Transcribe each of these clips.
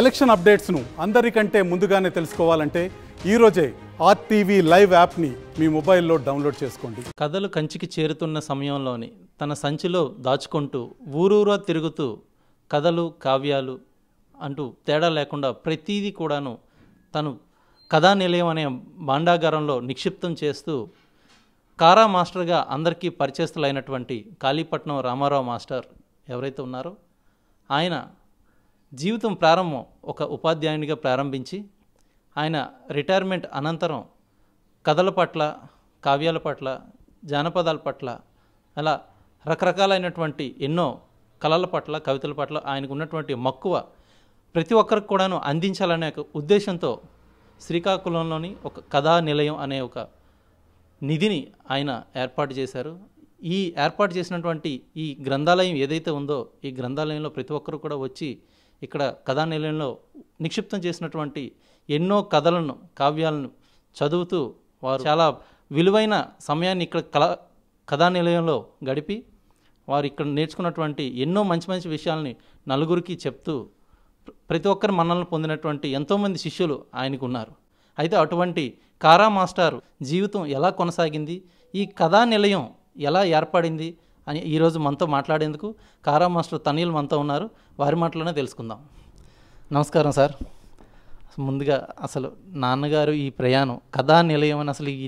election అప్డేట్స్ను అందరికంటే ముందుగానే తెలుసుకోవాలంటే ఈరోజే ఆర్టీవీ లైవ్ యాప్ని మీ మొబైల్లో డౌన్లోడ్ చేసుకోండి కథలు కంచికి చేరుతున్న సమయంలోని తన సంచిలో దాచుకుంటూ ఊరూరా తిరుగుతూ కథలు కావ్యాలు అంటూ తేడా లేకుండా ప్రతీది కూడాను తను కథా నిలయం అనే భాండాగారంలో నిక్షిప్తం చేస్తూ కారా మాస్టర్గా అందరికీ పరిచయస్తులైనటువంటి కాళీపట్నం రామారావు మాస్టర్ ఎవరైతే ఉన్నారో ఆయన జీవితం ప్రారంభం ఒక ఉపాధ్యాయునిగా ప్రారంభించి ఆయన రిటైర్మెంట్ అనంతరం కథల పట్ల కావ్యాల పట్ల జానపదాల పట్ల అలా రకరకాలైనటువంటి ఎన్నో కళల పట్ల కవితల పట్ల ఆయనకు ఉన్నటువంటి మక్కువ ప్రతి ఒక్కరికి కూడాను అందించాలనే ఒక ఉద్దేశంతో శ్రీకాకుళంలోని ఒక కథా నిలయం అనే ఒక నిధిని ఆయన ఏర్పాటు చేశారు ఈ ఏర్పాటు చేసినటువంటి ఈ గ్రంథాలయం ఏదైతే ఉందో ఈ గ్రంథాలయంలో ప్రతి ఒక్కరు కూడా వచ్చి ఇక్కడ కథానిలయంలో నిక్షిప్తం చేసినటువంటి ఎన్నో కథలను కావ్యాలను చదువుతూ వారు చాలా విలువైన సమయాన్ని ఇక్కడ కళ కథానిలయంలో గడిపి వారు ఇక్కడ నేర్చుకున్నటువంటి ఎన్నో మంచి మంచి విషయాల్ని నలుగురికి చెప్తూ ప్రతి ఒక్కరు మనల్ని పొందినటువంటి ఎంతోమంది శిష్యులు ఆయనకు ఉన్నారు అయితే అటువంటి కారా మాస్టారు జీవితం ఎలా కొనసాగింది ఈ కథా నిలయం ఎలా ఏర్పడింది అని ఈరోజు మనతో మాట్లాడేందుకు కారా మాస్టర్ తనీల్ మనతో ఉన్నారు వారి మాటలోనే తెలుసుకుందాం నమస్కారం సార్ ముందుగా అసలు నాన్నగారు ఈ ప్రయాణం కథా నిలయం అని అసలు ఈ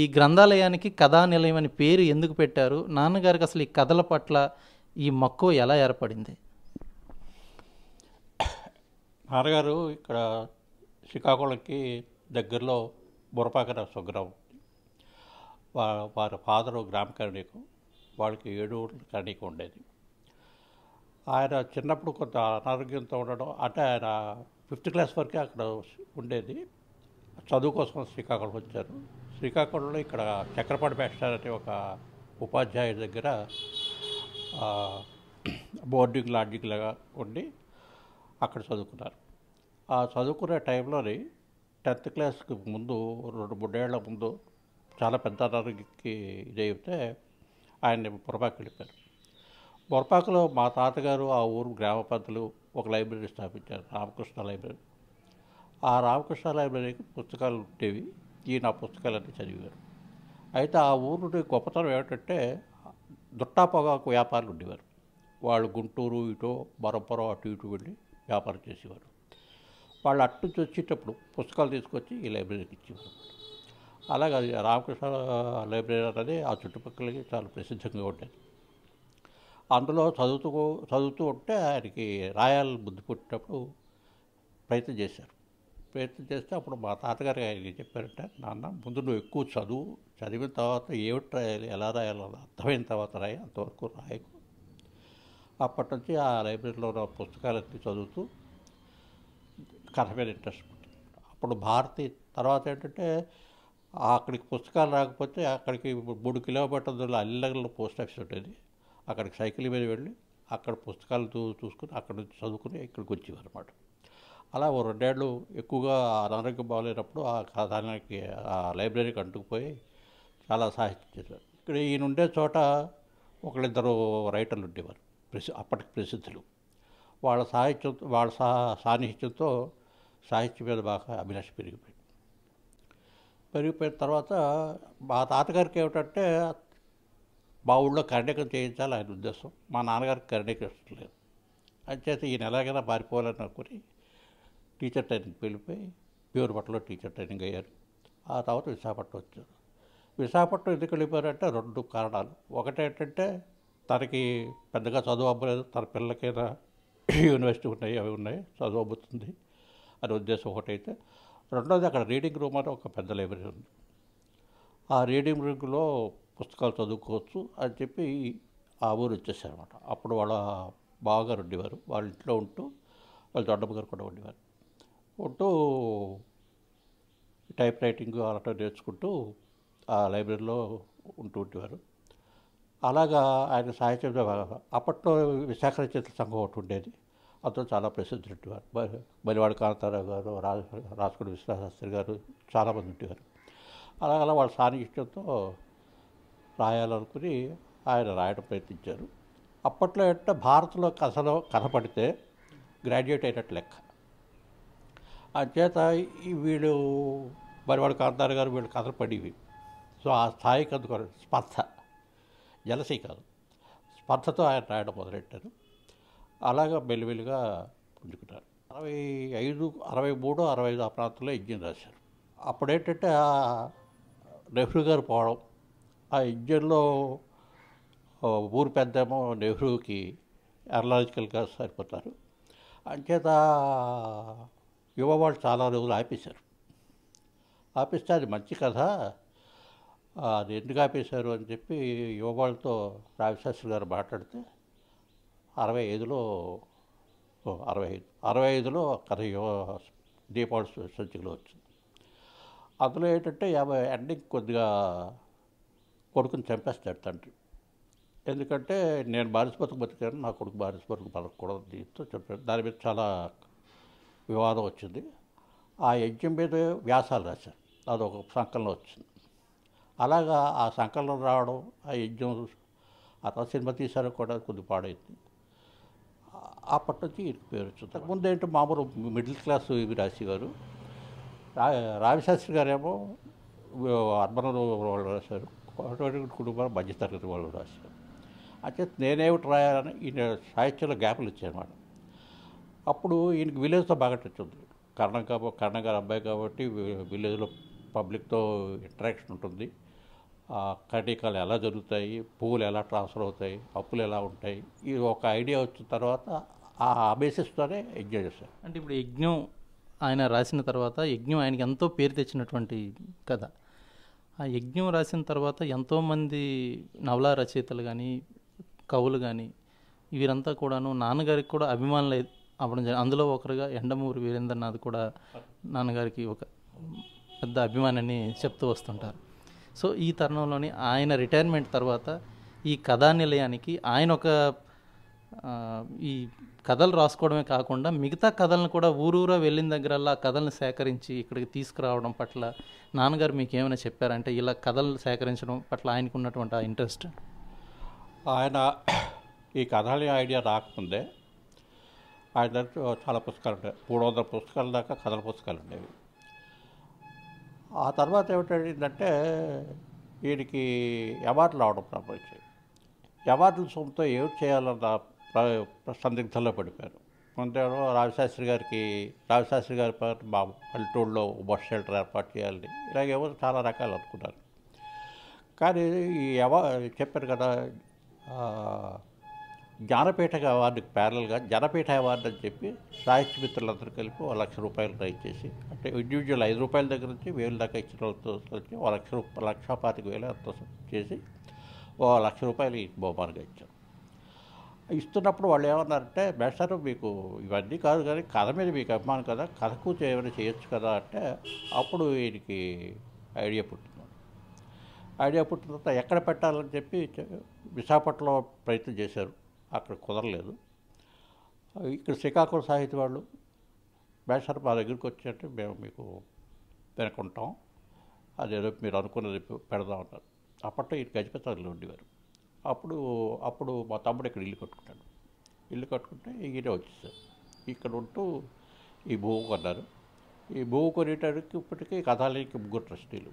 ఈ గ్రంథాలయానికి కథా నిలయం అని పేరు ఎందుకు పెట్టారు నాన్నగారికి అసలు ఈ కథల పట్ల ఈ మక్కువ ఎలా ఏర్పడింది నాన్నగారు ఇక్కడ శ్రీకాకుళంకి దగ్గరలో బురపాకర స్వగ్రామం వారి ఫాదరు గ్రామ వాళ్ళకి ఏడు కనీకి ఉండేది ఆయన చిన్నప్పుడు కొంత అనారోగ్యంతో ఉండడం అంటే ఆయన ఫిఫ్త్ క్లాస్ వరకే అక్కడ ఉండేది చదువు కోసం శ్రీకాకుళం వచ్చారు శ్రీకాకుళంలో ఇక్కడ చక్రపాటి మ్యాస్టర్ అనే ఒక ఉపాధ్యాయుడి దగ్గర బోర్డింగ్ లాడ్జింగ్ లాగా ఉండి అక్కడ చదువుకున్నారు ఆ చదువుకునే టైంలోని టెన్త్ క్లాస్కి ముందు రెండు మూడేళ్ల ముందు చాలా పెద్ద అనారోగ్యకి ఇదైతే ఆయన పొరపాకు వెళ్ళిపోయారు పొరపాకులో మా తాతగారు ఆ ఊరు గ్రామ పంతులు ఒక లైబ్రరీ స్థాపించారు రామకృష్ణ లైబ్రరీ ఆ రామకృష్ణ లైబ్రరీకి పుస్తకాలు ఉండేవి ఈయన ఆ పుస్తకాలన్నీ చదివారు అయితే ఆ ఊరు గొప్పతనం ఏమిటంటే దుట్టా పొగాకు వ్యాపారులు ఉండేవారు వాళ్ళు గుంటూరు ఇటో బరొబ్బరో అటు ఇటు వెళ్ళి వ్యాపారం చేసేవారు వాళ్ళు అట్టు వచ్చేటప్పుడు పుస్తకాలు తీసుకొచ్చి ఈ లైబ్రరీకి ఇచ్చేవారు అలాగే రామకృష్ణ లైబ్రరీ అనేది ఆ చుట్టుపక్కలకి చాలా ప్రసిద్ధంగా ఉండేది అందులో చదువుతూ చదువుతూ ఉంటే ఆయనకి రాయాల బుద్ధి పుట్టినప్పుడు ప్రయత్నం చేశారు ప్రయత్నం చేస్తే అప్పుడు మా తాతగారు ఆయనకి చెప్పారంటే నాన్న ముందు నువ్వు ఎక్కువ చదువు చదివిన తర్వాత ఏమిటి రాయాలి ఎలా రాయాలో అర్థమైన తర్వాత రాయి అంతవరకు రాయకు అప్పటి నుంచి ఆ లైబ్రరీలో ఉన్న పుస్తకాలన్నీ చదువుతూ కథ మీద ఇంట్రెస్ట్ అప్పుడు భారతి తర్వాత ఏంటంటే అక్కడికి పుస్తకాలు రాకపోతే అక్కడికి మూడు కిలోమీటర్ల దూరంలో అల్లగల్లో పోస్ట్ ఆఫీస్ ఉంటుంది అక్కడికి సైకిల్ మీద వెళ్ళి అక్కడ పుస్తకాలు చూ చూసుకుని అక్కడ నుంచి చదువుకుని ఇక్కడికి వచ్చేవారు అనమాట అలా ఓ రెండేళ్ళు ఎక్కువగా అనారోగ్యం బాగలేనప్పుడు ఆ కథానానికి ఆ లైబ్రరీకి అంటుకుపోయి చాలా సాహిత్యం చేశారు ఇక్కడ ఈయన ఉండే చోట ఒకళ్ళిద్దరు రైటర్లు ఉండేవారు ప్రసి అప్పటికి ప్రసిద్ధులు వాళ్ళ సాహిత్యం వాళ్ళ సా సాన్నిహిత్యంతో సాహిత్యం మీద బాగా అభిలాష పెరిగిపోయింది పెరిగిపోయిన తర్వాత మా తాతగారికి ఏమిటంటే మా ఊళ్ళో కరణీకరణ చేయించాలి ఆయన ఉద్దేశం మా నాన్నగారికి కరణీకరణ లేదు చేసి ఈయన ఎలాగైనా పారిపోవాలని అనుకుని టీచర్ ట్రైనింగ్ పిలిపోయి ప్యూర్ పట్టలో టీచర్ ట్రైనింగ్ అయ్యారు ఆ తర్వాత విశాఖపట్నం వచ్చారు విశాఖపట్నం ఎందుకు వెళ్ళిపోయారంటే రెండు కారణాలు ఒకటి ఏంటంటే తనకి పెద్దగా చదువు అవ్వలేదు తన పిల్లలకైనా యూనివర్సిటీ ఉన్నాయి అవి ఉన్నాయి చదువు అవుతుంది అనే ఉద్దేశం ఒకటైతే రెండోది అక్కడ రీడింగ్ రూమ్ అని ఒక పెద్ద లైబ్రరీ ఉంది ఆ రీడింగ్ రూమ్లో పుస్తకాలు చదువుకోవచ్చు అని చెప్పి ఆ ఊరు వచ్చేసారనమాట అప్పుడు వాళ్ళ బావగారు ఉండేవారు వాళ్ళ ఇంట్లో ఉంటూ వాళ్ళ దొడ్డమ్మ గారు కూడా ఉండేవారు ఉంటూ టైప్ రైటింగ్ అలాంటి నేర్చుకుంటూ ఆ లైబ్రరీలో ఉంటూ ఉండేవారు అలాగా ఆయన సాహిత్యం అప్పట్లో విశాఖ రచయితల సంఘం ఒకటి ఉండేది అతను చాలా ప్రసిద్ధుడు బలివాడ కాంతారావు గారు రాజ రాసుకుడు విశ్వశాస్త్రి గారు చాలామంది ఉండేవారు అలా అలా వాళ్ళ సాన్నిహిత్యంతో రాయాలనుకుని ఆయన రాయడం ప్రయత్నించారు అప్పట్లో ఎట్ట భారత్లో కథలో కనపడితే గ్రాడ్యుయేట్ అయినట్టు లెక్క అంచేత వీళ్ళు బలివాడ కాంతారావు గారు వీళ్ళు కథలు పడివి సో ఆ స్థాయికి అందుకో స్పర్ధ జలసీ కాదు స్పర్ధతో ఆయన రాయడం మొదలెట్టారు అలాగా మెల్లిమెల్లిగా ఉంచుకుంటారు అరవై ఐదు అరవై మూడు అరవై ఐదు ఆ ప్రాంతంలో ఇంజన్ రాశారు అప్పుడేంటంటే ఆ నెహ్రూ గారు పోవడం ఆ ఇంజన్లో ఊరు పెద్దేమో నెహ్రూకి ఎరలాజికల్గా సరిపోతారు అంచేత యువ వాళ్ళు చాలా రోజులు ఆపేశారు ఆపిస్తే అది మంచి కథ అది ఎందుకు ఆపేశారు అని చెప్పి యువ వాళ్ళతో రావిశాస్త్రి గారు మాట్లాడితే అరవై ఐదులో అరవై ఐదు అరవై ఐదులో కథయో దీపావళి సంచికలో వచ్చింది అందులో ఏంటంటే యాభై ఎండింగ్ కొద్దిగా కొడుకుని చంపేస్తాడు తండ్రి ఎందుకంటే నేను బారిస్బతుకు బతికాను నా కొడుకు బారిస్బతుకు బతకూడదు దీంతో చెప్పాడు దాని మీద చాలా వివాదం వచ్చింది ఆ యజ్ఞం మీద వ్యాసాలు రాశారు అదొక సంకలనం వచ్చింది అలాగా ఆ సంకలనం రావడం ఆ యజ్ఞం అతను సినిమా తీసారో కూడా కొద్ది పాడైంది ఆ అప్పటి నుంచి వచ్చింది ముందు ఏంటో మామూలు మిడిల్ క్లాస్ ఇవి రాసేవారు రా రావిశాస్త్రి గారేమో అర్బన్ వాళ్ళు రాశారు కోటవాడి కుటుంబాలు మధ్యతరగతి వాళ్ళు రాశారు అయితే నేనేమిటి రాయాలని ఈయన సాహిత్యంలో గ్యాపులు ఇచ్చానమాట అప్పుడు ఈయనకి విలేజ్తో బాగా టచ్ ఉంది కర్ణం కాబ కర్ణం గారు అబ్బాయి కాబట్టి విలేజ్లో పబ్లిక్తో ఇంటరాక్షన్ ఉంటుంది కటీకాలు ఎలా జరుగుతాయి పువ్వులు ఎలా ట్రాన్స్ఫర్ అవుతాయి అప్పులు ఎలా ఉంటాయి ఇది ఒక ఐడియా వచ్చిన తర్వాత ఆ బేసిస్తోనే యజ్ఞం చేస్తారు అంటే ఇప్పుడు యజ్ఞం ఆయన రాసిన తర్వాత యజ్ఞం ఆయనకి ఎంతో పేరు తెచ్చినటువంటి కథ ఆ యజ్ఞం రాసిన తర్వాత ఎంతోమంది నవలా రచయితలు కానీ కవులు కానీ వీరంతా కూడాను నాన్నగారికి కూడా అభిమానులు అవ్వడం జరిగింది అందులో ఒకరుగా ఎండమూరి వీరేంద్రనాథ్ కూడా నాన్నగారికి ఒక పెద్ద అభిమానాన్ని చెప్తూ వస్తుంటారు సో ఈ తరుణంలోని ఆయన రిటైర్మెంట్ తర్వాత ఈ కథా నిలయానికి ఆయన ఒక ఈ కథలు రాసుకోవడమే కాకుండా మిగతా కథలను కూడా ఊరూరా వెళ్ళిన దగ్గరల్లా కథలను సేకరించి ఇక్కడికి తీసుకురావడం పట్ల నాన్నగారు మీకు ఏమైనా చెప్పారంటే ఇలా కథలు సేకరించడం పట్ల ఆయనకు ఉన్నటువంటి ఆ ఇంట్రెస్ట్ ఆయన ఈ కథల ఐడియా రాకముందే ఆయన దగ్గర చాలా పుస్తకాలు ఉంటాయి మూడు వందల పుస్తకాల దాకా కథల పుస్తకాలు ఉండేవి ఆ తర్వాత ఏమిటంటే ఈయనకి అవార్డులు రావడం ప్రారంభించాయి అవార్డుల సొమ్ముతో ఏమిటి చేయాలన్న సందిగ్ధంలో పడిపోయారు అంటే రావిశాస్త్రి గారికి రావిశాస్త్రి గారి పాటు మా పల్లెటూళ్ళలో బస్ షెల్టర్ ఏర్పాటు చేయాలని ఇలాగేవో చాలా రకాలు అనుకున్నారు కానీ ఈ చెప్పారు కదా జ్ఞానపీఠ అవార్డుకి ప్యారల్గా జ్ఞానపీఠ అవార్డు అని చెప్పి సాహిత్య మిత్రులందరూ కలిపి ఒక లక్ష రూపాయలు రైట్ చేసి అంటే ఇండివిజువల్ ఐదు రూపాయల దగ్గర నుంచి వేలు దాకా ఇచ్చిన వాళ్ళతో కలిసి ఒక లక్ష రూపాయ లక్ష పాతిక వేలు అంత చేసి ఓ లక్ష రూపాయలు బహుమానంగా ఇచ్చారు ఇస్తున్నప్పుడు వాళ్ళు ఏమన్నారంటే బెస్టర్ మీకు ఇవన్నీ కాదు కానీ కథ మీద మీకు అభిమానం కదా కథకు ఏమైనా చేయొచ్చు కదా అంటే అప్పుడు వీడికి ఐడియా పుట్టింది ఐడియా పుట్టిన తర్వాత ఎక్కడ పెట్టాలని చెప్పి విశాఖపట్నంలో ప్రయత్నం చేశారు అక్కడ కుదరలేదు ఇక్కడ శ్రీకాకుళం సాహిత్య వాళ్ళు బేషర్ మా దగ్గరికి వచ్చారంటే మేము మీకు వెనుకుంటాం అదేదో మీరు అనుకున్నది పెడదామన్నారు అప్పట్లో ఈ గజపతి ఉండేవారు అప్పుడు అప్పుడు మా తమ్ముడు ఇక్కడ ఇల్లు కట్టుకుంటాడు ఇల్లు కట్టుకుంటే ఈయన వచ్చేసాడు ఇక్కడ ఉంటూ ఈ భూమి కొన్నారు ఈ భూమి కొనేటానికి ఇప్పటికీ కథాలయకి ముగ్గురు ట్రస్టీలు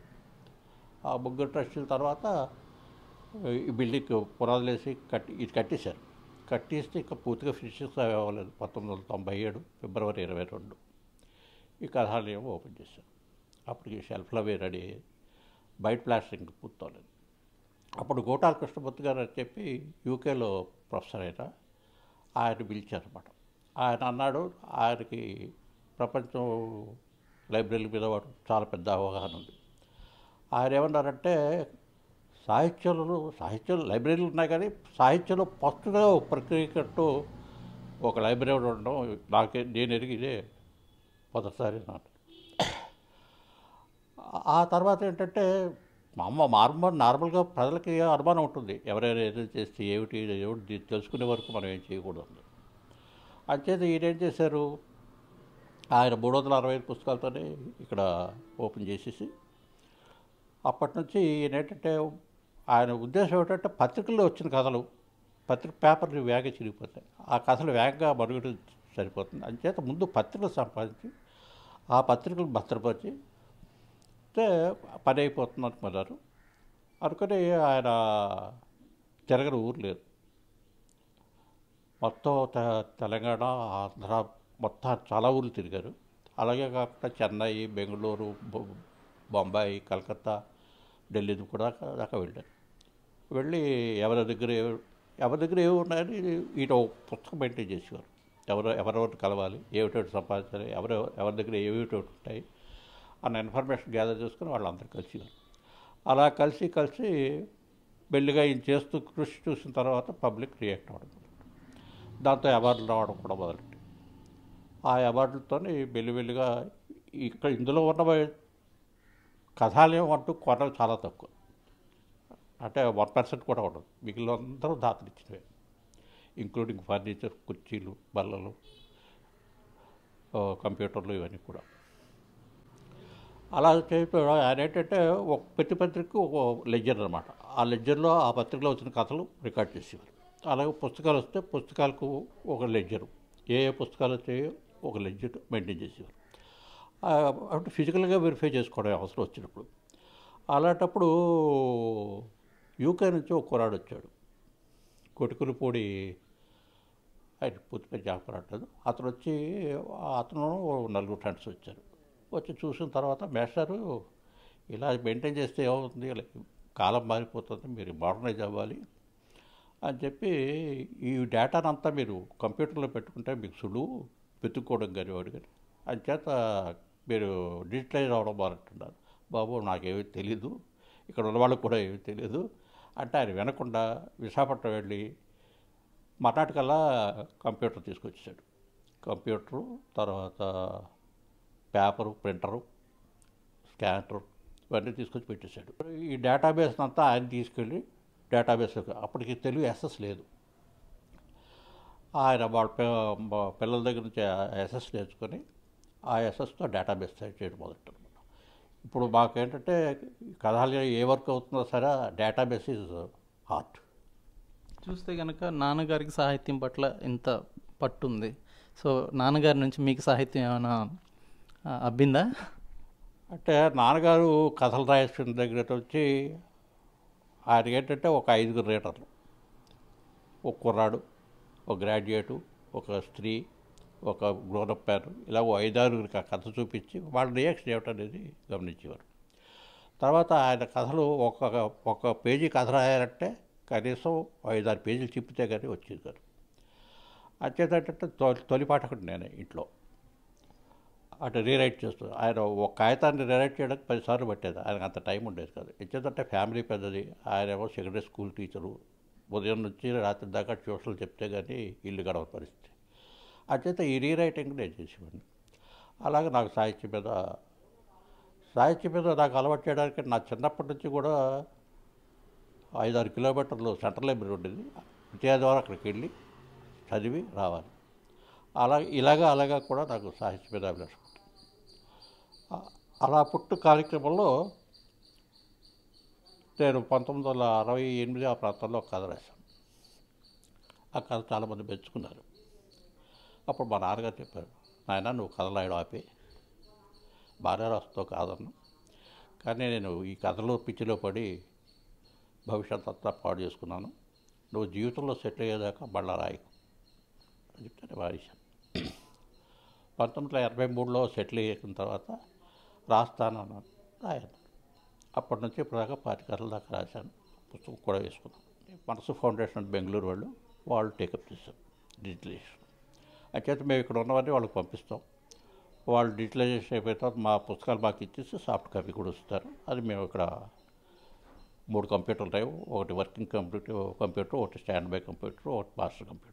ఆ ముగ్గురు ట్రస్టీల తర్వాత ఈ బిల్డింగ్ పునాదులు వేసి కట్టి ఇది కట్టేశారు కట్టేస్తే ఇంకా పూర్తిగా ఫినిషింగ్స్ అవ్వలేదు పంతొమ్మిది వందల తొంభై ఏడు ఫిబ్రవరి ఇరవై రెండు ఈ కథాలయం ఓపెన్ చేశారు అప్పటికి షెల్ఫ్లో రెడీ బయట ప్లాస్టరింగ్ పూర్తవలేదు అప్పుడు గోటాల కృష్ణమూర్తి గారు అని చెప్పి యూకేలో ప్రొఫెసర్ అయిన ఆయన పిలిచారనమాట ఆయన అన్నాడు ఆయనకి ప్రపంచం లైబ్రరీ మీద చాలా పెద్ద అవగాహన ఉంది ఆయన ఏమన్నారంటే సాహిత్యంలో సాహిత్యం లైబ్రరీలు ఉన్నాయి కానీ సాహిత్యంలో ఫస్ట్గా ఒక కట్టు ఒక లైబ్రరీ ఉండడం నాకే నేను ఎరిగిదే మొదటిసారి నాకు ఆ తర్వాత ఏంటంటే అమ్మ నార్మల్ నార్మల్గా ప్రజలకి అనుమానం ఉంటుంది ఎవరెవరు ఏదైనా చేస్తే ఏమిటి ఏమిటి తెలుసుకునే వరకు మనం ఏం చేయకూడదు అంచేత ఈయనేం చేశారు ఆయన మూడు వందల అరవై ఐదు పుస్తకాలతోనే ఇక్కడ ఓపెన్ చేసేసి అప్పటి నుంచి ఈయన ఏంటంటే ఆయన ఉద్దేశం ఏంటంటే పత్రికల్లో వచ్చిన కథలు పత్రిక పేపర్లు వేగ చిరిగిపోతాయి ఆ కథలు వేగంగా మరుగుడు సరిపోతుంది అంచేత ముందు పత్రికలు సంపాదించి ఆ పత్రికలు భద్రపరిచి చూస్తే పని అయిపోతుంది అనుకున్నారు అనుకుని ఆయన తిరగని ఊరు లేదు మొత్తం తెలంగాణ ఆంధ్ర మొత్తం చాలా ఊళ్ళు తిరిగారు అలాగే కాకుండా చెన్నై బెంగళూరు బొంబాయి కలకత్తా ఢిల్లీ కూడా దాకా వెళ్ళారు వెళ్ళి ఎవరి దగ్గర ఎవరి దగ్గర ఏమి ఉన్నాయని ఈయన పుస్తకం మెయింటైన్ చేసేవారు ఎవరు ఎవరెవరిని కలవాలి ఏమిటోటి సంపాదించాలి ఎవరు ఎవరి దగ్గర ఏమిటోటి ఉంటాయి అన్న ఇన్ఫర్మేషన్ గ్యాదర్ చేసుకుని వాళ్ళందరూ కలిసి అలా కలిసి కలిసి మెల్లిగా ఈయన చేస్తూ కృషి చూసిన తర్వాత పబ్లిక్ రియాక్ట్ అవ్వడం దాంతో అవార్డులు రావడం కూడా మొదలెట్టి ఆ అవార్డులతో మెల్లిమెల్లిగా ఇక్కడ ఇందులో ఉన్న కథాలయం అంటూ కొనడం చాలా తక్కువ అంటే వన్ పర్సెంట్ కూడా ఉండదు మిగిలిన అందరూ దాతనిచ్చినవే ఇంక్లూడింగ్ ఫర్నిచర్ కుర్చీలు బల్లలు కంప్యూటర్లు ఇవన్నీ కూడా అలా చేయటం ఆయన ఏంటంటే ఒక ప్రతి పత్రికకు ఒక లెజ్జర్ అనమాట ఆ లెజ్జర్లో ఆ పత్రికలో వచ్చిన కథలు రికార్డ్ చేసేవారు అలాగే పుస్తకాలు వస్తే పుస్తకాలకు ఒక లెజ్జరు ఏ ఏ పుస్తకాలు వచ్చాయో ఒక లెజ్జర్ మెయింటైన్ చేసేవారు అంటే ఫిజికల్గా వెరిఫై చేసుకోవడం అవసరం వచ్చినప్పుడు అలాంటప్పుడు యూకే నుంచి ఒక కురాడు వచ్చాడు కొటుకులు పొడి ఆయన పూర్తిగా జాబ్ అతను వచ్చి అతను నలుగురు ఫ్రెండ్స్ వచ్చారు వచ్చి చూసిన తర్వాత మేస్టారు ఇలా మెయింటైన్ చేస్తే ఏమవుతుంది కాలం మారిపోతుంది మీరు మోడర్నైజ్ అవ్వాలి అని చెప్పి ఈ డేటాను అంతా మీరు కంప్యూటర్లో పెట్టుకుంటే మీకు సులువు వెతుక్కోవడం కానీ వాడు కానీ అని చేత మీరు డిజిటలైజ్ అవడం మారంటున్నారు బాబు నాకేమీ తెలీదు ఇక్కడ ఉన్న కూడా ఏమీ తెలియదు అంటే ఆయన వినకుండా విశాఖపట్నం వెళ్ళి మర్నాటికల్లా కంప్యూటర్ తీసుకొచ్చాడు కంప్యూటరు తర్వాత పేపరు ప్రింటరు స్కానరు ఇవన్నీ తీసుకొచ్చి పెట్టేశాడు ఈ డేటాబేస్ అంతా ఆయన తీసుకెళ్ళి డేటాబేస్ అప్పటికి తెలుగు ఎస్ఎస్ లేదు ఆయన వాళ్ళ పిల్లల దగ్గర నుంచి ఎస్ఎస్ నేర్చుకొని ఆ ఎస్ఎస్తో డేటాబేస్ తయారు చేయడం మొదట ఇప్పుడు మాకు ఏంటంటే కథాలు ఏ వర్క్ అవుతుందో సరే డేటాబేస్ ఇస్ హార్ట్ చూస్తే కనుక నాన్నగారికి సాహిత్యం పట్ల ఇంత పట్టుంది సో నాన్నగారి నుంచి మీకు సాహిత్యం ఏమైనా అబ్బిందా అంటే నాన్నగారు కథలు రాయసిన దగ్గర వచ్చి ఆయనకి ఏంటంటే ఒక ఐదుగురు రైటర్లు ఒక కుర్రాడు ఒక గ్రాడ్యుయేటు ఒక స్త్రీ ఒక గృహనప్పారు ఇలా ఓ ఐదారుగురికి ఆ కథ చూపించి వాళ్ళ రియాక్షన్ ఏమిటనేది గమనించేవారు తర్వాత ఆయన కథలు ఒక ఒక పేజీ కథ రాయాలంటే కనీసం ఐదారు పేజీలు చెప్పితే కానీ వచ్చేది కాదు అంచేతంటే తొలి పాఠకుడు నేను ఇంట్లో అటు రీరైట్ చేస్తారు ఆయన ఒక కాగితాన్ని రీరైట్ చేయడానికి పదిసార్లు పట్టేది ఆయనకు అంత టైం ఉండేది కాదు ఇచ్చేదంటే ఫ్యామిలీ పెద్దది ఆయన ఏమో సెకండరీ స్కూల్ టీచరు ఉదయం నుంచి రాత్రి దాకా ట్యూషన్లు చెప్తే కానీ ఇల్లు గడవ పరిస్థితి అచేత ఈ రీరైటింగ్ నేను చేసేవాడిని అలాగే నాకు సాహిత్యం మీద సాహిత్యం మీద నాకు అలవాటు చేయడానికి నా చిన్నప్పటి నుంచి కూడా ఐదారు కిలోమీటర్లు సెంటర్ లైబ్రరీ ఉండేది ద్వారా అక్కడికి వెళ్ళి చదివి రావాలి అలా ఇలాగా అలాగా కూడా నాకు సాహిత్యం మీద అభిలాషం అలా పుట్టు కార్యక్రమంలో నేను పంతొమ్మిది వందల అరవై ఎనిమిది ఆ ప్రాంతంలో ఒక కథ రాశాను ఆ కథ చాలామంది మెచ్చుకున్నారు అప్పుడు మా నాన్నగారు చెప్పారు నాయన నువ్వు కథ రాయడం ఆపి బాగా రాస్తావు కాదన్ను కానీ నేను ఈ కథలో పిచ్చిలో పడి భవిష్యత్ అంతా పాడు చేసుకున్నాను నువ్వు జీవితంలో సెటిల్ అయ్యేదాకా మళ్ళా రాయి అని చెప్తే వారేశాను పంతొమ్మిది వందల ఎనభై మూడులో సెటిల్ అయిన తర్వాత అన్నాను రాయను అప్పటి నుంచి ఇప్పటిదాకా పాతికర్ల దాకా రాశాను పుస్తకం కూడా వేసుకున్నాను మనసు ఫౌండేషన్ బెంగళూరు వాళ్ళు వాళ్ళు టేకప్ చేశారు డిజిటలైజేషన్ అంచేత మేము ఇక్కడ ఉన్నవన్నీ వాళ్ళకి పంపిస్తాం వాళ్ళు డిజిటలైజేషన్ అయిపోయిన తర్వాత మా పుస్తకాలు మాకు ఇచ్చేసి సాఫ్ట్ కాపీ కూడా వస్తారు అది మేము ఇక్కడ మూడు కంప్యూటర్లు ఉన్నాయి ఒకటి వర్కింగ్ కంప్యూటర్ కంప్యూటర్ ఒకటి స్టాండ్ బై కంప్యూటర్ ఒకటి మాస్టర్ కంప్యూటర్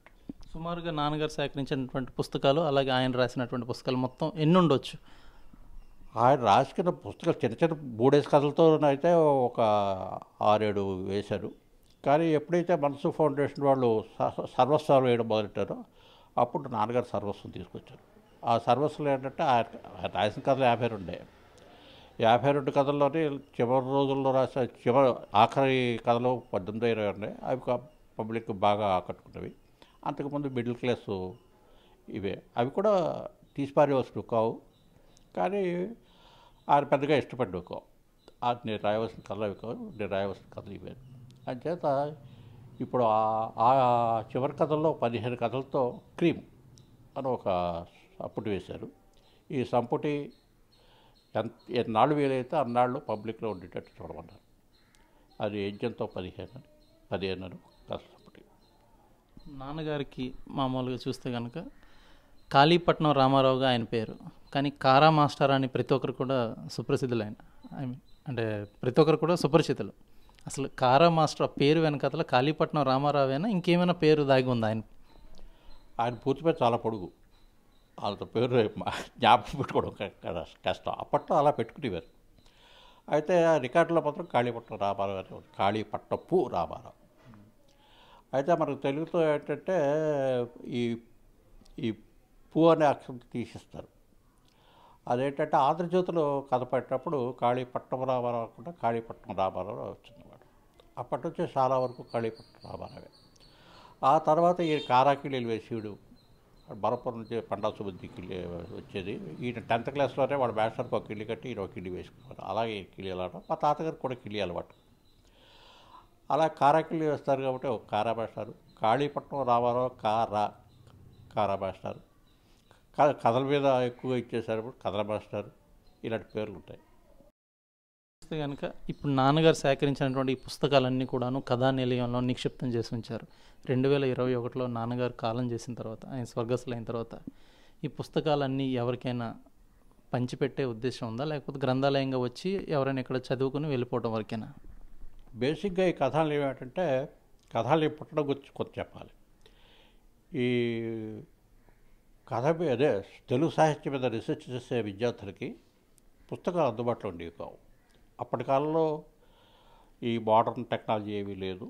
సుమారుగా నాన్నగారు సేకరించినటువంటి పుస్తకాలు అలాగే ఆయన రాసినటువంటి పుస్తకాలు మొత్తం ఎన్ని ఉండొచ్చు ఆయన రాసుకున్న పుస్తకాలు చిన్న చిన్న మూడేసి కథలతో అయితే ఒక ఆరేడు వేశారు కానీ ఎప్పుడైతే మనసు ఫౌండేషన్ వాళ్ళు సర్వస్వాలు వేయడం మొదలెట్టారో అప్పుడు నాన్నగారు సర్వస్వం తీసుకొచ్చారు ఆ సర్వస్సులు ఏంటంటే ఆయన రాసిన కథలు యాభై రెండే యాభై రెండు కథల్లోనే చివరి రోజుల్లో రాసిన చివరి ఆఖరి కథలు పద్దెనిమిది ఇరవై ఉన్నాయి అవి పబ్లిక్ బాగా ఆకట్టుకున్నవి అంతకుముందు మిడిల్ క్లాసు ఇవే అవి కూడా తీసిపారేవలసినవి కావు కానీ ఆయన పెద్దగా ఇష్టపడ్డాకో నేను రాయవలసిన కథలు అవి నేను రాయవలసిన కథలు ఇవే అంచేత ఇప్పుడు ఆ చివరి కథల్లో పదిహేను కథలతో క్రీమ్ అని ఒక సంపుటి వేశారు ఈ సంపుటి ఎంత ఎన్నాళ్ళు వీలైతే అన్నాళ్ళు పబ్లిక్లో ఉండేటట్టు చూడమన్నారు అది యజ్ఞంతో పదిహేను అని పదిహేను అని కథ సంపుటి నాన్నగారికి మామూలుగా చూస్తే కనుక కాళీపట్నం రామారావుగా ఆయన పేరు కానీ కారా మాస్టర్ అని ప్రతి ఒక్కరు కూడా సుప్రసిద్ధులు ఆయన ఐ మీన్ అంటే ప్రతి ఒక్కరు కూడా సుపరిచితులు అసలు కారా మాస్టర్ పేరు వెనకతల కాళీపట్నం రామారావు అయినా ఇంకేమైనా పేరు దాగి ఉంది ఆయన ఆయన పూర్తి పేరు చాలా పొడుగు వాళ్ళతో పేరు జ్ఞాపకం పెట్టుకోవడం కష్టం అప్పట్లో అలా పెట్టుకునేవారు అయితే ఆ రికార్డులో మాత్రం కాళీపట్నం రామారావు అనే కాళీపట్టపు రామారావు అయితే మనకు తెలుగుతో ఏంటంటే ఈ ఈ పూ అనే అక్షరం తీసిస్తారు అదేంటంటే ఆంధ్రజ్యోతిలో కథపడేటప్పుడు కాళీపట్నం రామారావు అనుకుంటే కాళీపట్నం రామారావు వచ్చిందన్నమాట అప్పటి నుంచి చాలా వరకు కాళీపట్నం రామారావే ఆ తర్వాత ఈయన కారాకిళీలు వేసేవాడు బరపురం నుంచి పండాసుబుద్ధి కిళ్ళి వచ్చేది ఈయన టెన్త్ క్లాస్లోనే వాడు బ్యాచలర్కి ఒక కిళ్ళి కట్టి ఈయన ఒక కిళ్ళి వేసుకున్నారు అలాగే కిళ్ళి అలా మా తాతగారు కూడా కిళ్ళి అలవాటు అలా కారాకిళ్ళి వేస్తారు కాబట్టి ఒక కారా వేస్తారు కాళీపట్నం రామారావు కారా కారా వేస్తారు కథ కథల మీద ఎక్కువగా ఇచ్చేసారు కథల మాస్టర్ ఇలాంటి పేర్లు ఉంటాయి కనుక ఇప్పుడు నాన్నగారు సేకరించినటువంటి ఈ పుస్తకాలన్నీ కూడాను కథా నిలయంలో నిక్షిప్తం చేసి ఉంచారు రెండు వేల ఇరవై ఒకటిలో నాన్నగారు కాలం చేసిన తర్వాత ఆయన అయిన తర్వాత ఈ పుస్తకాలన్నీ ఎవరికైనా పంచిపెట్టే ఉద్దేశం ఉందా లేకపోతే గ్రంథాలయంగా వచ్చి ఎవరైనా ఇక్కడ చదువుకుని వెళ్ళిపోవడం వరకైనా బేసిక్గా ఈ కథలు ఏమిటంటే కథలు పుట్టడం గురించి కొంత చెప్పాలి ఈ కథ అదే తెలుగు సాహిత్యం మీద రీసెర్చ్ చేసే విద్యార్థులకి పుస్తకాలు అందుబాటులో ఉండేవి కావు అప్పటి కాలంలో ఈ మోడర్న్ టెక్నాలజీ ఏమీ లేదు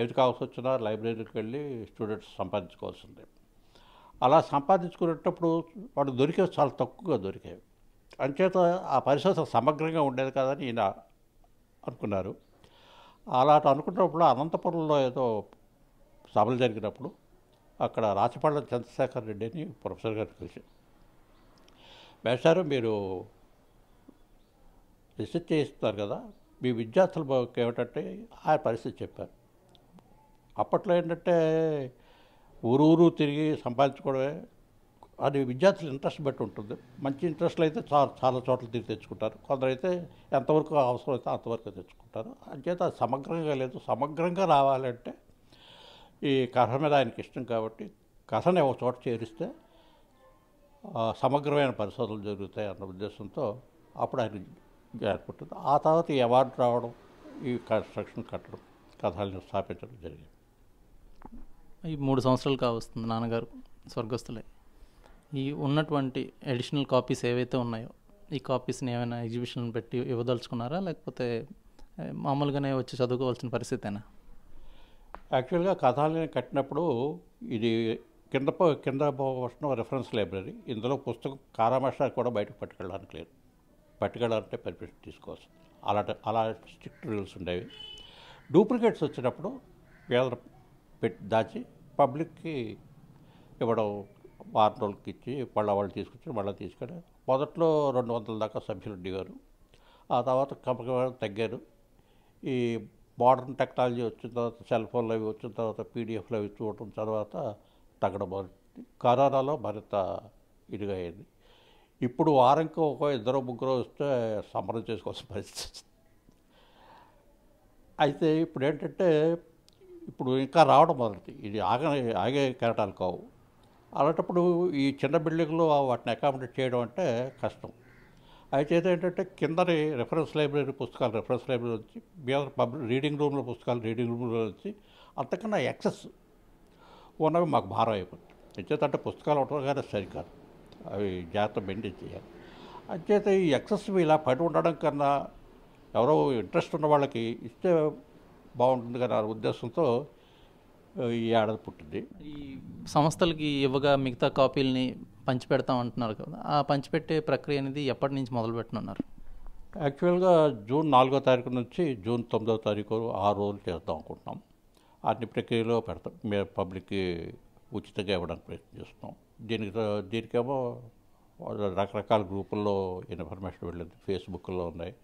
ఏది కావాల్సి వచ్చినా లైబ్రరీకి వెళ్ళి స్టూడెంట్స్ సంపాదించుకోవాల్సిందే అలా సంపాదించుకునేటప్పుడు వాడు దొరికేవి చాలా తక్కువగా దొరికేవి అంచేత ఆ పరిశోధన సమగ్రంగా ఉండేది కాదని ఈయన అనుకున్నారు అలా అనుకున్నప్పుడు అనంతపురంలో ఏదో సభలు జరిగినప్పుడు అక్కడ రాచపాళ్ళ చంద్రశేఖర్ రెడ్డి అని ప్రొఫెసర్ గారు కలిసి మేషారు మీరు రిసెర్చ్ చేస్తున్నారు కదా మీ విద్యార్థుల ఏమిటంటే ఆ పరిస్థితి చెప్పారు అప్పట్లో ఏంటంటే ఊరు ఊరు తిరిగి సంపాదించుకోవడమే అది విద్యార్థుల ఇంట్రెస్ట్ బట్టి ఉంటుంది మంచి ఇంట్రెస్ట్లు అయితే చాలా చాలా చోట్ల తిరిగి తెచ్చుకుంటారు కొందరైతే ఎంతవరకు అవసరం అయితే అంతవరకు తెచ్చుకుంటారు అంచేత సమగ్రంగా లేదు సమగ్రంగా రావాలంటే ఈ కథ మీద ఆయనకి ఇష్టం కాబట్టి కథని ఒక చోట చేరిస్తే సమగ్రమైన పరిశోధనలు జరుగుతాయి అన్న ఉద్దేశంతో అప్పుడు ఆయన ఏర్పడుతుంది ఆ తర్వాత ఈ అవార్డు రావడం ఈ కన్స్ట్రక్షన్ కట్టడం కథలను స్థాపించడం జరిగింది ఈ మూడు సంవత్సరాలు కావస్తుంది నాన్నగారు స్వర్గస్థులే ఈ ఉన్నటువంటి అడిషనల్ కాపీస్ ఏవైతే ఉన్నాయో ఈ కాపీస్ని ఏమైనా ఎగ్జిబిషన్ పెట్టి ఇవ్వదలుచుకున్నారా లేకపోతే మామూలుగానే వచ్చి చదువుకోవాల్సిన పరిస్థితేనా యాక్చువల్గా కథాలని కట్టినప్పుడు ఇది కింద కింద వస్తున్న రెఫరెన్స్ లైబ్రరీ ఇందులో పుస్తకం కారామాస్టర్ కూడా బయటకు పట్టుకెళ్ళడానికి లేదు పట్టుకెళ్ళాలంటే పర్మిషన్ తీసుకోవచ్చు అలా అలా స్ట్రిక్ట్ రూల్స్ ఉండేవి డూప్లికేట్స్ వచ్చినప్పుడు పేదలు పెట్టి దాచి పబ్లిక్కి ఇవ్వడం వారం రోజులకి ఇచ్చి మళ్ళీ వాళ్ళు తీసుకొచ్చి మళ్ళీ తీసుకొని మొదట్లో రెండు వందల దాకా సభ్యులు ఉండేవారు ఆ తర్వాత క్రమక్రమంగా తగ్గారు ఈ మోడర్న్ టెక్నాలజీ వచ్చిన తర్వాత సెల్ ఫోన్లు అవి వచ్చిన తర్వాత పీడిఎఫ్లు అవి చూడటం తర్వాత తగ్గడం కరోనాలో మరింత ఇదిగా అయింది ఇప్పుడు వారంకి ఒక ఇద్దరు ముగ్గురు వస్తే సంబరం చేసుకోవాల్సిన పరిస్థితి అయితే ఇప్పుడు ఏంటంటే ఇప్పుడు ఇంకా రావడం మొదలది ఇది ఆగ ఆగే కేటాలు కావు అలాంటప్పుడు ఈ చిన్న బిల్డింగ్లు వాటిని అకామిడేట్ చేయడం అంటే కష్టం అయితే ఏంటంటే కిందనే రెఫరెన్స్ లైబ్రరీ పుస్తకాలు రెఫరెన్స్ లైబ్రరీ వచ్చి బీఆర్ పబ్లిక్ రీడింగ్ రూమ్లో పుస్తకాలు రీడింగ్ రూమ్లో వచ్చి అంతకన్నా ఎక్సెస్ ఉన్నవి మాకు భారం అయిపోతుంది అంచేతంటే పుస్తకాలు ఉండడం కానీ సరికాదు అవి జాగ్రత్త మెయింటైన్ చేయాలి అంచేత ఈ ఎక్సెస్ ఇలా పడి ఉండడం కన్నా ఎవరో ఇంట్రెస్ట్ ఉన్న వాళ్ళకి ఇస్తే బాగుంటుంది కదా ఉద్దేశంతో ఈ ఏడాది పుట్టింది ఈ సంస్థలకి ఇవ్వగా మిగతా కాపీలని పంచిపెడతాం అంటున్నారు కదా ఆ పంచిపెట్టే ప్రక్రియ అనేది ఎప్పటి నుంచి మొదలు పెట్టనున్నారు యాక్చువల్గా జూన్ నాలుగో తారీఖు నుంచి జూన్ తొమ్మిదో తారీఖు ఆరు రోజులు చేద్దాం అనుకుంటున్నాం అన్ని ప్రక్రియలో పెడతాం మేము పబ్లిక్కి ఉచితంగా ఇవ్వడానికి ప్రయత్నం చేస్తున్నాం దీనికి దీనికేమో రకరకాల గ్రూపుల్లో ఇన్ఫర్మేషన్ వెళ్ళింది ఫేస్బుక్లో ఉన్నాయి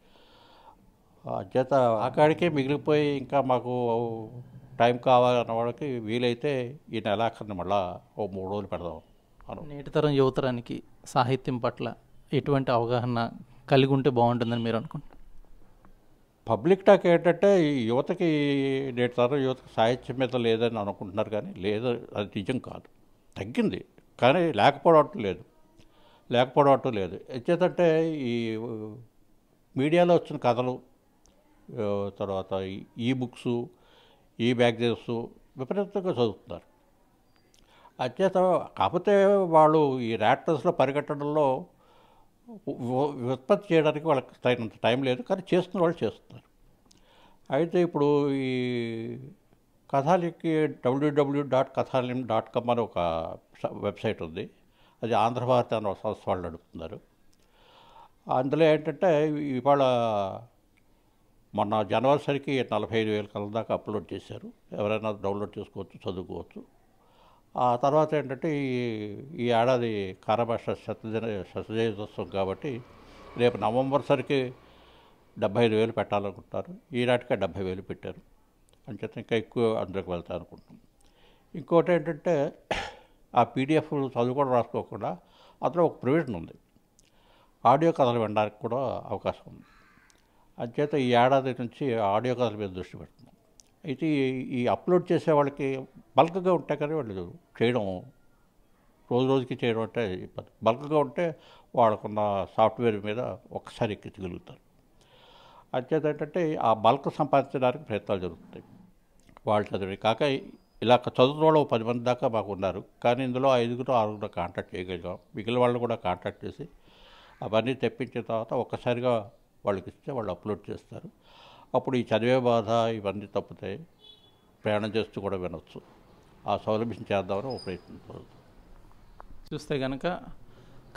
చేత అక్కడికే మిగిలిపోయి ఇంకా మాకు టైం కావాలన్న వాళ్ళకి వీలైతే ఈ నెలాఖరిని మళ్ళీ ఓ మూడు రోజులు పెడదాం నేటి తరం యువతరానికి సాహిత్యం పట్ల ఎటువంటి అవగాహన కలిగి ఉంటే బాగుంటుందని మీరు అనుకుంటున్నారు పబ్లిక్ టాక్ ఏంటంటే యువతకి నేటి తరం యువతకి సాహిత్యం మీద లేదని అనుకుంటున్నారు కానీ లేదు అది నిజం కాదు తగ్గింది కానీ లేకపోవడం లేదు లేకపోవడం లేదు ఎచ్చేదంటే ఈ మీడియాలో వచ్చిన కథలు తర్వాత ఈ బుక్స్ ఈ మ్యాగజైన్స్ విపరీతంగా చదువుతున్నారు అత్యంత కాకపోతే వాళ్ళు ఈ యాక్టర్స్లో పరిగెట్టడంలో ఉత్పత్తి చేయడానికి వాళ్ళకి తగినంత టైం లేదు కానీ చేస్తున్న వాళ్ళు చేస్తున్నారు అయితే ఇప్పుడు ఈ కథాలికి డబ్ల్యూడబ్ల్యూ డాట్ కథాలిం డాట్ కామ్ అని ఒక వెబ్సైట్ ఉంది అది ఆంధ్రభారత అనే సంస్థ వాళ్ళు నడుపుతున్నారు అందులో ఏంటంటే ఇవాళ మొన్న జనవరిసరికి నలభై ఐదు వేల కల దాకా అప్లోడ్ చేశారు ఎవరైనా డౌన్లోడ్ చేసుకోవచ్చు చదువుకోవచ్చు ఆ తర్వాత ఏంటంటే ఈ ఈ ఏడాది కారభాష శతజన శతజయోత్సవం కాబట్టి రేపు నవంబర్ సరికి డెబ్బై ఐదు వేలు పెట్టాలనుకుంటారు ఈనాటికే డెబ్బై వేలు పెట్టారు అంచేత ఇంకా ఎక్కువ అందులోకి వెళ్తా అనుకుంటున్నాం ఇంకోటి ఏంటంటే ఆ పీడిఎఫ్ చదువుకోవడం రాసుకోకుండా అందులో ఒక ప్రొవిజన్ ఉంది ఆడియో కథలు వినడానికి కూడా అవకాశం ఉంది అంచేత ఈ ఏడాది నుంచి ఆడియో కథల మీద దృష్టి పెడుతున్నాం అయితే ఈ అప్లోడ్ చేసే వాళ్ళకి బల్క్గా ఉంటాయి కానీ వాళ్ళు చేయడం రోజు రోజుకి చేయడం అంటే బల్క్గా ఉంటే వాళ్ళకున్న సాఫ్ట్వేర్ మీద ఒకసారి ఎక్కించగలుగుతారు అంచేత ఏంటంటే ఆ బల్క్ సంపాదించడానికి ప్రయత్నాలు జరుగుతాయి వాళ్ళు చదివి కాక ఇలా వాళ్ళు పది మంది దాకా మాకు ఉన్నారు కానీ ఇందులో ఐదుగురు ఆరుగురు కాంటాక్ట్ చేయగలిగాం మిగిలిన వాళ్ళు కూడా కాంటాక్ట్ చేసి అవన్నీ తెప్పించిన తర్వాత ఒక్కసారిగా వాళ్ళకి ఇస్తే వాళ్ళు అప్లోడ్ చేస్తారు అప్పుడు ఈ చదివే బాధ ఇవన్నీ తప్పుతాయి ప్రయాణం చేస్తూ కూడా వినొచ్చు ఆ సౌలభ్యం చేద్దామని ఒక ప్రయత్నం చూస్తే కనుక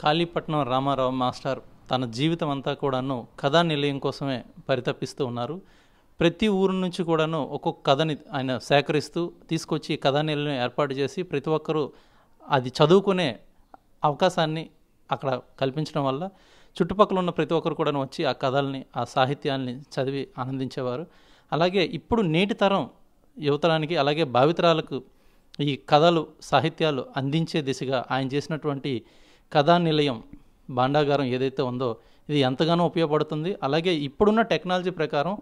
కాళీపట్నం రామారావు మాస్టర్ తన జీవితం అంతా కూడాను కథా నిలయం కోసమే పరితపిస్తూ ఉన్నారు ప్రతి ఊరు నుంచి కూడాను ఒక్కొక్క కథని ఆయన సేకరిస్తూ తీసుకొచ్చి కథా నిలయం ఏర్పాటు చేసి ప్రతి ఒక్కరూ అది చదువుకునే అవకాశాన్ని అక్కడ కల్పించడం వల్ల చుట్టుపక్కల ఉన్న ప్రతి ఒక్కరు కూడా వచ్చి ఆ కథల్ని ఆ సాహిత్యాన్ని చదివి ఆనందించేవారు అలాగే ఇప్పుడు నేటి తరం యువతరానికి అలాగే భావితరాలకు ఈ కథలు సాహిత్యాలు అందించే దిశగా ఆయన చేసినటువంటి కథా నిలయం భాండాగారం ఏదైతే ఉందో ఇది ఎంతగానో ఉపయోగపడుతుంది అలాగే ఇప్పుడున్న టెక్నాలజీ ప్రకారం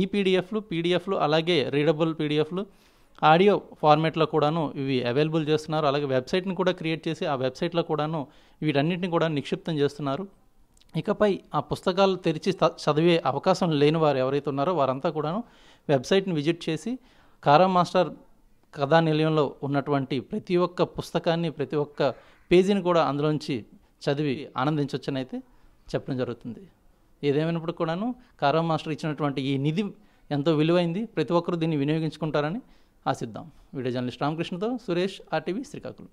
ఈ పీడిఎఫ్లు పీడిఎఫ్లు అలాగే రీడబుల్ పీడిఎఫ్లు ఆడియో ఫార్మేట్లో కూడాను ఇవి అవైలబుల్ చేస్తున్నారు అలాగే వెబ్సైట్ని కూడా క్రియేట్ చేసి ఆ వెబ్సైట్లో కూడాను వీటన్నింటినీ కూడా నిక్షిప్తం చేస్తున్నారు ఇకపై ఆ పుస్తకాలు తెరిచి చదివే అవకాశం లేని వారు ఎవరైతే ఉన్నారో వారంతా కూడాను వెబ్సైట్ని విజిట్ చేసి కారా మాస్టర్ కథా నిలయంలో ఉన్నటువంటి ప్రతి ఒక్క పుస్తకాన్ని ప్రతి ఒక్క పేజీని కూడా అందులోంచి చదివి ఆనందించవచ్చని అయితే చెప్పడం జరుగుతుంది ఏదేమైనప్పుడు కూడాను కారా మాస్టర్ ఇచ్చినటువంటి ఈ నిధి ఎంతో విలువైంది ప్రతి ఒక్కరూ దీన్ని వినియోగించుకుంటారని ఆశిద్దాం వీడియో జర్నలిస్ట్ రామకృష్ణతో సురేష్ ఆర్టీవీ శ్రీకాకుళం